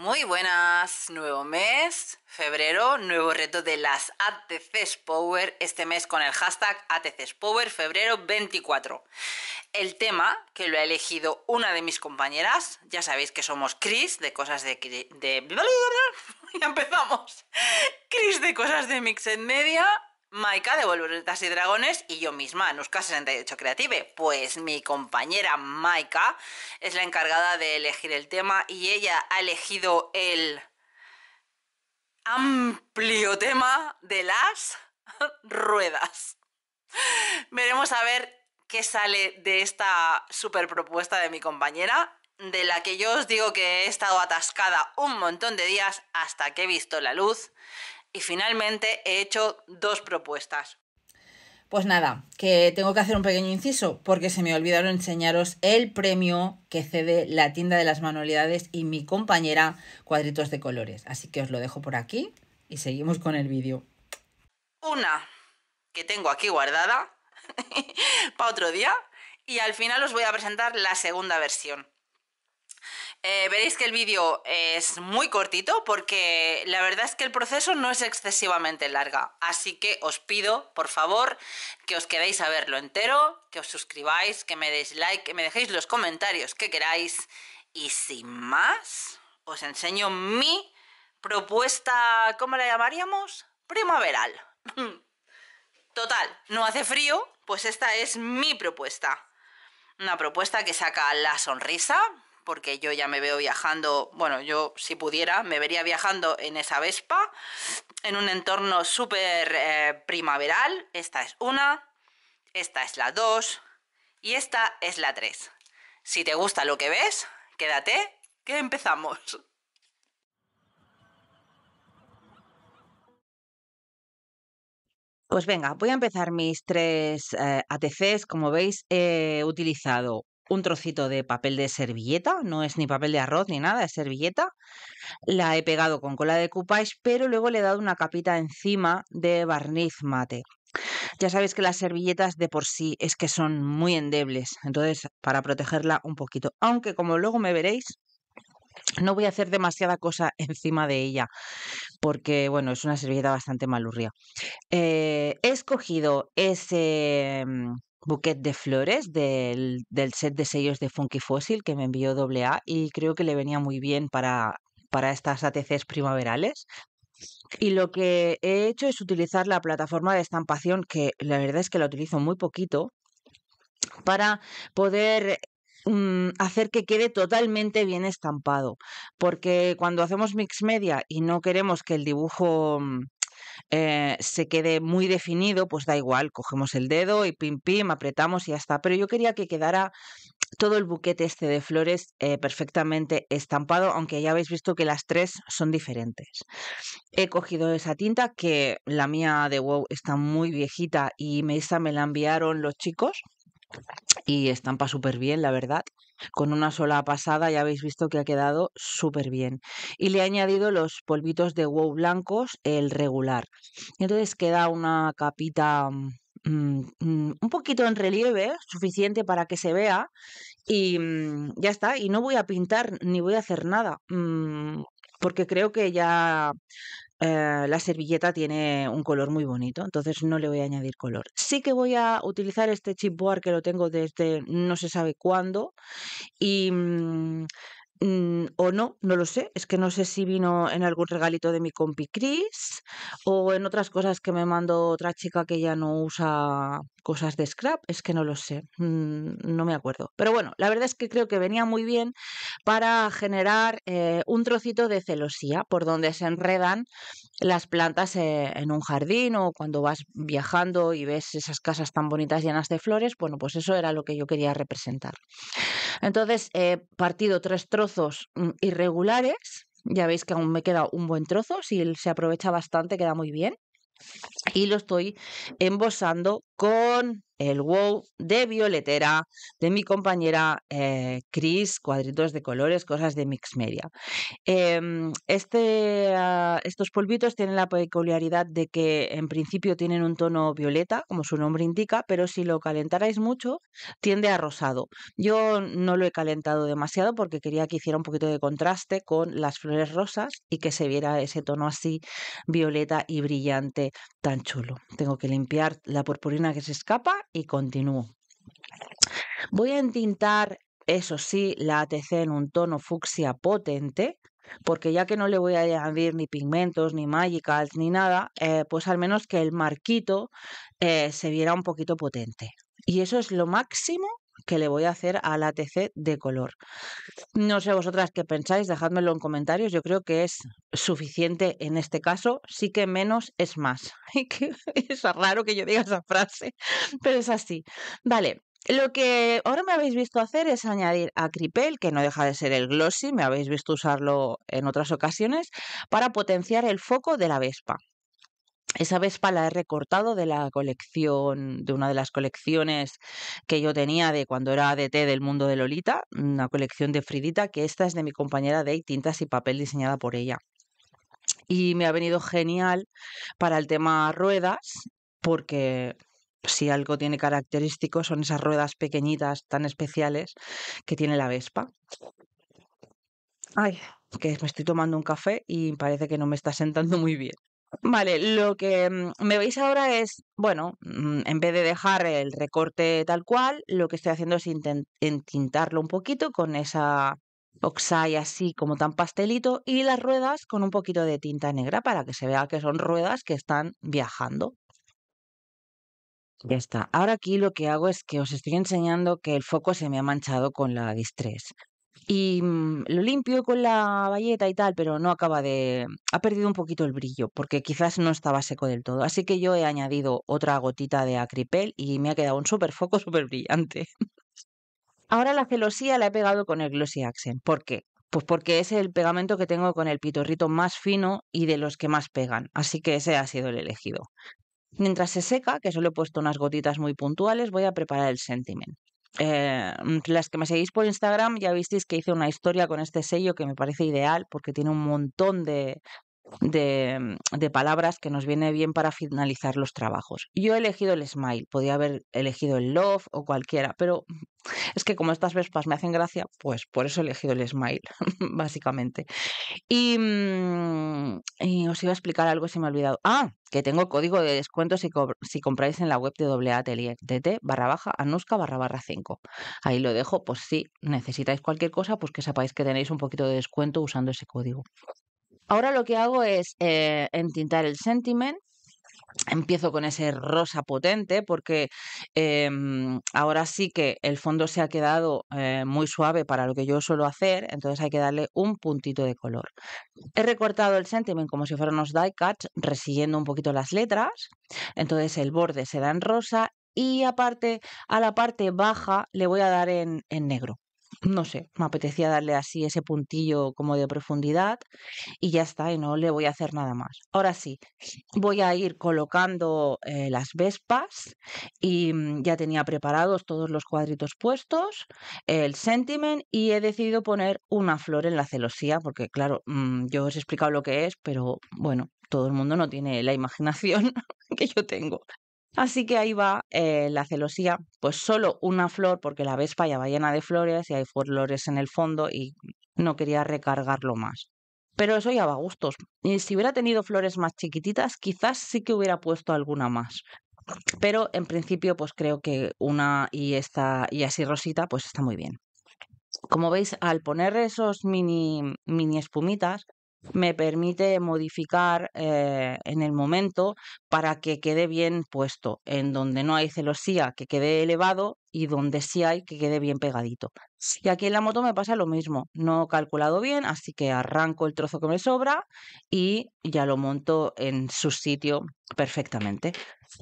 Muy buenas, nuevo mes, febrero, nuevo reto de las ATCs Power, este mes con el hashtag ATCs Power febrero 24. El tema que lo ha elegido una de mis compañeras, ya sabéis que somos Chris de cosas de... de... ya empezamos. Chris de cosas de Mixed Media Maika de Volveretas y Dragones y yo misma, Anuska 68 Creative. Pues mi compañera Maika es la encargada de elegir el tema y ella ha elegido el amplio tema de las ruedas. Veremos a ver qué sale de esta super propuesta de mi compañera, de la que yo os digo que he estado atascada un montón de días hasta que he visto la luz y finalmente he hecho dos propuestas. Pues nada, que tengo que hacer un pequeño inciso porque se me olvidaron enseñaros el premio que cede la tienda de las manualidades y mi compañera Cuadritos de Colores. Así que os lo dejo por aquí y seguimos con el vídeo. Una que tengo aquí guardada para otro día y al final os voy a presentar la segunda versión. Eh, veréis que el vídeo es muy cortito porque la verdad es que el proceso no es excesivamente larga. Así que os pido, por favor, que os quedéis a verlo entero, que os suscribáis, que me deis like, que me dejéis los comentarios que queráis. Y sin más, os enseño mi propuesta, ¿cómo la llamaríamos? Primaveral. Total, no hace frío, pues esta es mi propuesta. Una propuesta que saca la sonrisa, porque yo ya me veo viajando, bueno, yo si pudiera, me vería viajando en esa Vespa, en un entorno súper eh, primaveral. Esta es una, esta es la dos y esta es la tres. Si te gusta lo que ves, quédate, que empezamos. Pues venga, voy a empezar mis tres eh, ATCs. Como veis, he utilizado un trocito de papel de servilleta, no es ni papel de arroz ni nada, es servilleta. La he pegado con cola de coupage, pero luego le he dado una capita encima de barniz mate. Ya sabéis que las servilletas de por sí es que son muy endebles, entonces para protegerla un poquito, aunque como luego me veréis, no voy a hacer demasiada cosa encima de ella, porque bueno, es una servilleta bastante malurria. Eh, he escogido ese mm, bouquet de flores del, set de sellos de Funky Fossil que me envió AA y creo que le venía muy bien para, para estas ATCs primaverales. Y lo que he hecho es utilizar la plataforma de estampación, que la verdad es que la utilizo muy poquito, para poder mm, hacer que quede totalmente bien estampado. Porque cuando hacemos mix media y no queremos que el dibujo mm, eh, se quede muy definido, pues da igual, cogemos el dedo y pim pim, apretamos y ya está. Pero yo quería que quedara todo el buquete este de flores eh, perfectamente estampado, aunque ya habéis visto que las tres son diferentes. He cogido esa tinta que la mía de WOW está muy viejita y esa me la enviaron los chicos y estampa súper bien, la verdad. Con una sola pasada ya habéis visto que ha quedado súper bien. Y le he añadido los polvitos de wow blancos, el regular. Entonces queda una capita mm, mm, un poquito en relieve, suficiente para que se vea, y mm, ya está. Y no voy a pintar ni voy a hacer nada, porque creo que ya eh, la servilleta tiene un color muy bonito, entonces no le voy a añadir color. Sí que voy a utilizar este chipboard que lo tengo desde no se sabe cuándo y mm, Mm, o no, no lo sé. Es que no sé si vino en algún regalito de mi compi Cris o en otras cosas que me mandó otra chica que ya no usa cosas de scrap. Es que no lo sé. Mm, no me acuerdo. Pero bueno, la verdad es que creo que venía muy bien para generar eh, un trocito de celosía por donde se enredan las plantas eh, en un jardín o cuando vas viajando y ves esas casas tan bonitas llenas de flores. Bueno, pues eso era lo que yo quería representar. Entonces, he eh, partido tres trozos trozos mm, irregulares. Ya veis que aún me queda un buen trozo, si se aprovecha bastante queda muy bien. Y lo estoy embosando con el wow de Violetera de mi compañera eh, Chris cuadritos de colores, cosas de mix media. Em, este, ah, estos polvitos tienen la peculiaridad de que en principio tienen un tono violeta, como su nombre indica, pero si lo calentarais mucho tiende a rosado. Yo no lo he calentado demasiado porque quería que hiciera un poquito de contraste con las flores rosas y que se viera ese tono así violeta y brillante tan chulo. Tengo que limpiar la purpurina que se escapa y continúo. Voy a entintar, eso sí, la ATC en un tono fucsia potente, porque ya que no le voy a añadir ni pigmentos, ni magicals, ni nada, eh, pues al menos que el marquito eh, se viera un poquito potente. Y eso es lo máximo que le voy a hacer al ATC de color. No sé vosotras qué pensáis, dejádmelo en comentarios. Yo creo que es suficiente en este caso. Sí que menos es más. es raro que yo diga esa frase, pero es así. Vale, lo que ahora me habéis visto hacer es añadir a Cripel, que no deja de ser el glossy, me habéis visto usarlo en otras ocasiones, para potenciar el foco de la Vespa. Esa Vespa la he recortado de la colección, de una de las colecciones que yo tenía de cuando era ADT del mundo de Lolita, una colección de Fridita, que esta es de mi compañera de Tintas y Papel diseñada por ella. Y me ha venido genial para el tema ruedas, porque si algo tiene característico son esas ruedas pequeñitas tan especiales que tiene la Vespa. Ay, que me estoy tomando un café y parece que no me está sentando muy bien. Vale, lo que mm, me veis ahora es, bueno, mm, en vez de dejar el recorte tal cual, lo que estoy haciendo es entintarlo un poquito con esa oxai así como tan pastelito y las ruedas con un poquito de tinta negra para que se vea que son ruedas que están viajando. Ya está. Ahora aquí lo que hago es que os estoy enseñando que el foco se me ha manchado con la distress. Y mm, lo limpio con la bayeta y tal, pero no acaba de... Ha perdido un poquito el brillo, porque quizás no estaba seco del todo. Así que yo he añadido otra gotita de acripel y me ha quedado un súper foco súper brillante. Ahora la celosía la he pegado con el Glossy Accent. ¿Por qué? Pues porque es el pegamento que tengo con el pitorrito más fino y de los que más pegan. Así que ese ha sido el elegido. Mientras se seca, que solo he puesto unas gotitas muy puntuales, voy a preparar el sentiment. Eh, mm, las que me seguís por Instagram ya visteis que hice una historia con este sello que me parece ideal porque tiene un montón de, de, palabras que nos viene bien para finalizar los trabajos. Yo he elegido el smile, podía haber elegido el love o cualquiera, pero es que como estas vespas me hacen gracia, pues por eso he elegido el smile, básicamente. Mm, y, os iba a explicar algo si me he olvidado. Ah, que tengo código de descuento si, compráis en la web de doble atelier, barra baja anusca barra barra 5. Ahí lo dejo, pues si necesitáis cualquier cosa, pues que sepáis que tenéis un poquito de descuento usando ese código. Ahora lo que hago es eh, entintar el sentiment, Empiezo con ese rosa potente porque em, ahora sí que el fondo se ha quedado eh, muy suave para lo que yo suelo hacer, entonces hay que darle un puntito de color. He recortado el sentiment como si fueran unos die cuts, resiguiendo un poquito las letras, entonces el borde se da en rosa y aparte a la parte baja le voy a dar en negro no sé, me apetecía darle así ese puntillo como de profundidad y ya está, y no le voy a hacer nada más. Ahora sí, voy a ir colocando eh, las vespas y mm, ya tenía preparados todos los cuadritos puestos, el sentiment y he decidido poner una flor en la celosía porque claro, mm, yo os he explicado lo que es, pero bueno, todo el mundo no tiene la imaginación que yo tengo. Así que ahí va eh, la celosía, pues solo una flor, porque la vespa ya va llena de flores y hay flores en el fondo y no quería recargarlo más. Pero eso ya va a gustos. Y si hubiera tenido flores más chiquititas, quizás sí que hubiera puesto alguna más. Pero en principio, pues creo que una y esta y así rosita, pues está muy bien. Como veis, al poner esos mini, mini espumitas, me permite modificar eh, en el momento para que quede bien puesto. En donde no hay celosía, que quede elevado y donde sí hay, que quede bien pegadito. Y aquí en la moto me pasa lo mismo. No he calculado bien, así que arranco el trozo que me sobra y ya lo monto en su sitio perfectamente.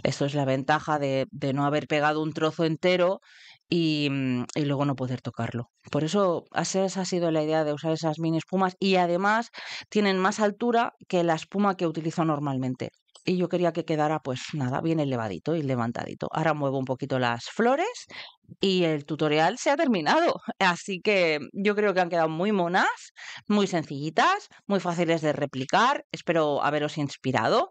eso es la ventaja de, de no haber pegado un trozo entero Mm, y, luego no poder tocarlo. Por eso esa ha sido la idea de usar esas mini espumas y además tienen más altura que la espuma que utilizo normalmente. Y yo quería que quedara pues nada, bien elevadito y levantadito. Ahora muevo un poquito las flores y el tutorial se ha terminado. Así que yo creo que han quedado muy monas, muy sencillitas, muy fáciles de replicar. Espero haberos inspirado.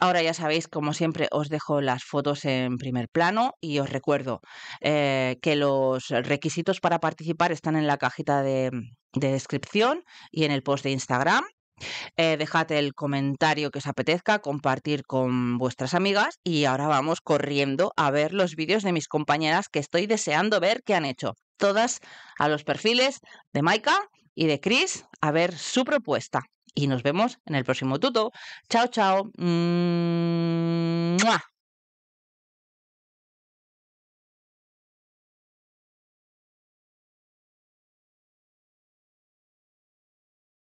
Ahora ya sabéis, como siempre, os dejo las fotos en primer plano y os recuerdo eh, que los requisitos para participar están en la cajita de, descripción y en el post de Instagram. Eh, dejad el comentario que os apetezca, compartir con vuestras amigas y ahora vamos corriendo a ver los vídeos de mis compañeras que estoy deseando ver que han hecho. Todas a los perfiles de Maika y de Chris a ver su propuesta y nos vemos en el próximo tuto. Chao, chao. Mm,